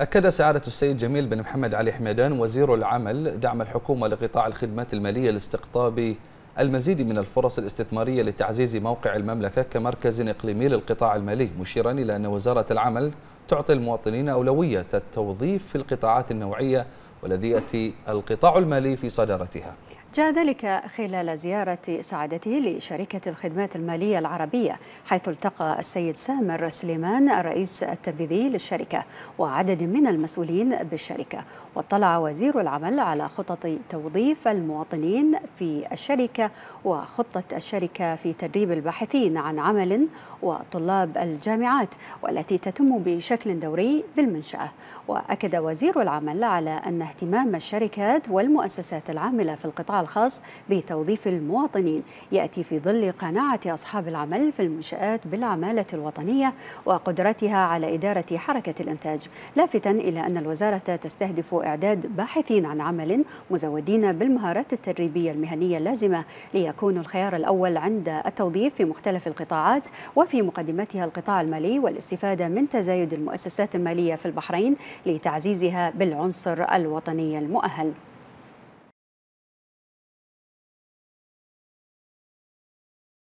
أكد سعادة السيد جميل بن محمد علي حميدان وزير العمل دعم الحكومة لقطاع الخدمات المالية لاستقطاب المزيد من الفرص الاستثمارية لتعزيز موقع المملكة كمركز إقليمي للقطاع المالي مشيرا إلى أن وزارة العمل تعطي المواطنين أولوية التوظيف في القطاعات النوعية والذي يأتي القطاع المالي في صدارتها جاء ذلك خلال زيارة سعادته لشركة الخدمات المالية العربية حيث التقى السيد سامر سليمان الرئيس التنفيذي للشركة وعدد من المسؤولين بالشركة واطلع وزير العمل على خطط توظيف المواطنين في الشركة وخطة الشركة في تدريب الباحثين عن عمل وطلاب الجامعات والتي تتم بشكل دوري بالمنشأة وأكد وزير العمل على أن اهتمام الشركات والمؤسسات العاملة في القطاع الخاص بتوظيف المواطنين يأتي في ظل قناعة أصحاب العمل في المنشآت بالعمالة الوطنية وقدرتها على إدارة حركة الإنتاج لافتا إلى أن الوزارة تستهدف إعداد باحثين عن عمل مزودين بالمهارات التدريبية المهنية اللازمة ليكونوا الخيار الأول عند التوظيف في مختلف القطاعات وفي مقدمتها القطاع المالي والاستفادة من تزايد المؤسسات المالية في البحرين لتعزيزها بالعنصر الوطني المؤهل